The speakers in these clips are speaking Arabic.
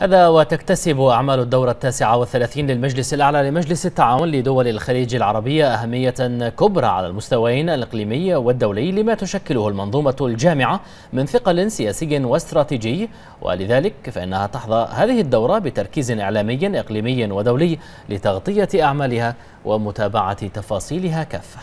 هذا وتكتسب أعمال الدورة التاسعة والثلاثين للمجلس الأعلى لمجلس التعاون لدول الخليج العربية أهمية كبرى على المستويين الإقليمي والدولي لما تشكله المنظومة الجامعة من ثقل سياسي واستراتيجي ولذلك فإنها تحظى هذه الدورة بتركيز إعلامي إقليمي ودولي لتغطية أعمالها ومتابعة تفاصيلها كافة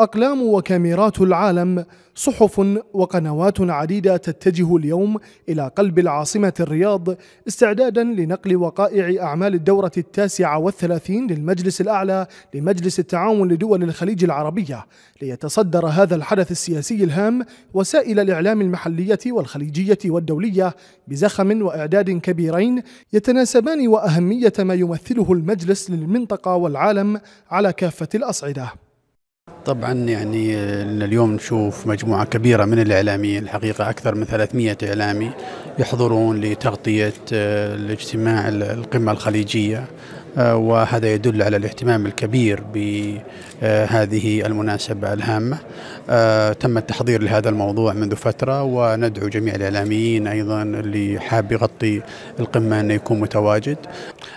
أقلام وكاميرات العالم صحف وقنوات عديدة تتجه اليوم إلى قلب العاصمة الرياض استعدادا لنقل وقائع أعمال الدورة التاسعة والثلاثين للمجلس الأعلى لمجلس التعاون لدول الخليج العربية ليتصدر هذا الحدث السياسي الهام وسائل الإعلام المحلية والخليجية والدولية بزخم وإعداد كبيرين يتناسبان وأهمية ما يمثله المجلس للمنطقة والعالم على كافة الأصعدة طبعا يعني آه، اليوم نشوف مجموعة كبيرة من الإعلاميين الحقيقة أكثر من 300 إعلامي يحضرون لتغطية آه، الاجتماع القمة الخليجية آه، وهذا يدل على الاهتمام الكبير بهذه المناسبة الهامة تم التحضير لهذا الموضوع منذ فترة وندعو جميع الإعلاميين أيضا اللي حاب يغطي القمة أنه يكون متواجد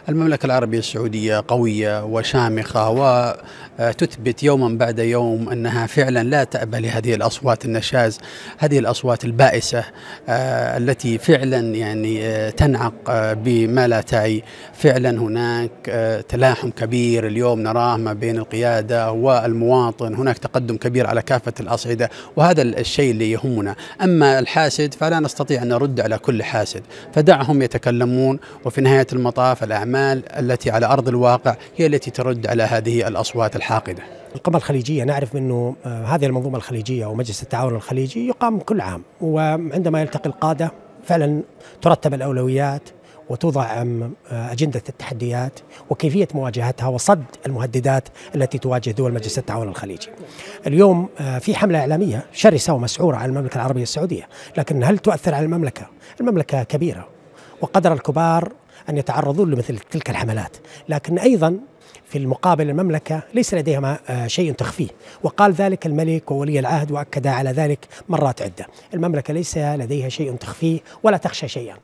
المملكة العربية السعودية قوية وشامخة وتثبت آه، يوما بعد يوم أنها فعلا لا تأبى لهذه الأصوات النشاز هذه الأصوات البائسة آه، التي فعلا يعني آه، تنعق بما لا تعي فعلا هناك تلاحم كبير اليوم نراه ما بين القيادة والمواطن هناك تقدم كبير على كافة الأصعدة وهذا الشيء اللي يهمنا أما الحاسد فلا نستطيع أن نرد على كل حاسد فدعهم يتكلمون وفي نهاية المطاف الأعمال الأعمال التي على أرض الواقع هي التي ترد على هذه الأصوات الحاقدة القمة الخليجية نعرف أنه آه، هذه المنظومة الخليجية أو مجلس التعاون الخليجي يقام كل عام وعندما يلتقي القادة فعلا ترتب الأولويات وتوضع آه، أجندة التحديات وكيفية مواجهتها وصد المهددات التي تواجه دول مجلس التعاون الخليجي اليوم آه، في حملة إعلامية شرسة ومسعورة على المملكة العربية السعودية لكن هل تؤثر على المملكة؟ المملكة كبيرة وقدر الكبار أن يتعرضون لمثل تلك الحملات لكن أيضا في المقابل المملكة ليس لديها آه، شيء تخفيه وقال ذلك الملك وولي العهد وأكد على ذلك مرات عدة المملكة ليس لديها شيء تخفيه ولا تخشى شيئا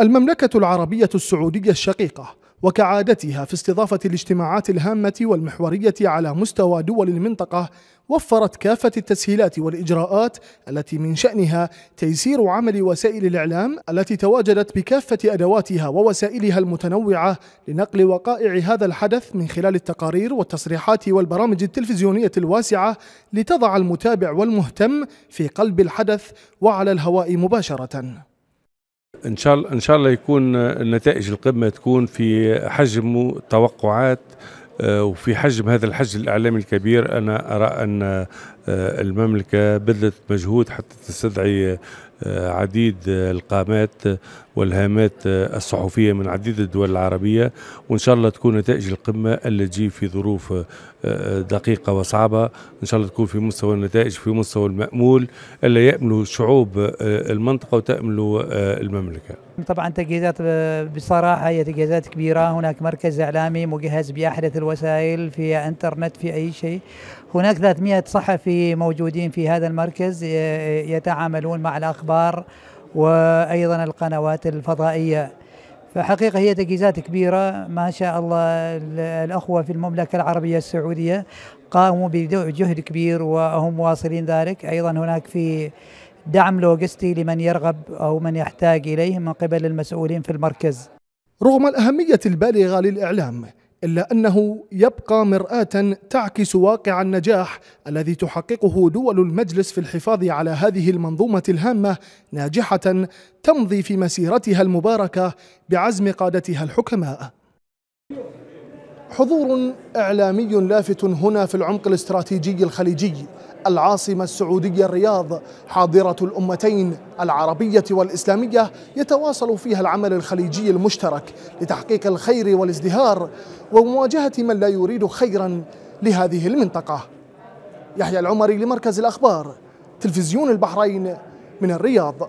المملكة العربية السعودية الشقيقة وكعادتها في استضافة الاجتماعات الهامة والمحورية على مستوى دول المنطقة وفرت كافة التسهيلات والإجراءات التي من شأنها تيسير عمل وسائل الإعلام التي تواجدت بكافة أدواتها ووسائلها المتنوعة لنقل وقائع هذا الحدث من خلال التقارير والتصريحات والبرامج التلفزيونية الواسعة لتضع المتابع والمهتم في قلب الحدث وعلى الهواء مباشرة ان شاء الله ان شاء الله يكون نتائج القمه تكون في حجم توقعات آه، وفي حجم هذا الحجم الإعلامي الكبير أنا أرى أن آه، المملكة بذلت مجهود حتى تستدعي آه، عديد القامات والهامات الصحفية من عديد الدول العربية وإن شاء الله تكون نتائج القمة اللي تجي في ظروف آه، دقيقة وصعبة إن شاء الله تكون في مستوى النتائج في مستوى المأمول اللي يأمله شعوب آه، المنطقة وتأمله آه، المملكة طبعا تجهيزات بصراحة هي تجهيزات كبيرة هناك مركز إعلامي مجهز بأحدث الوسائل في انترنت في أي شيء هناك 300 صحفي موجودين في هذا المركز يتعاملون مع الأخبار وأيضا القنوات الفضائية فحقيقة هي تجهيزات كبيرة ما شاء الله الأخوة في المملكة العربية السعودية قاموا بجهد كبير وهم واصلين ذلك أيضا هناك في دعم لوجستي لمن يرغب أو من يحتاج إليه من قبل المسؤولين في المركز رغم الأهمية البالغة للإعلام إلا أنه يبقى مرآة تعكس واقع النجاح الذي تحققه دول المجلس في الحفاظ على هذه المنظومة الهامة ناجحة تمضي في مسيرتها المباركة بعزم قادتها الحكماء حضور إعلامي لافت هنا في العمق الاستراتيجي الخليجي العاصمة السعودية الرياض حاضرة الأمتين العربية والإسلامية يتواصل فيها العمل الخليجي المشترك لتحقيق الخير والازدهار ومواجهة من لا يريد خيرا لهذه المنطقة يحيى العمري لمركز الأخبار تلفزيون البحرين من الرياض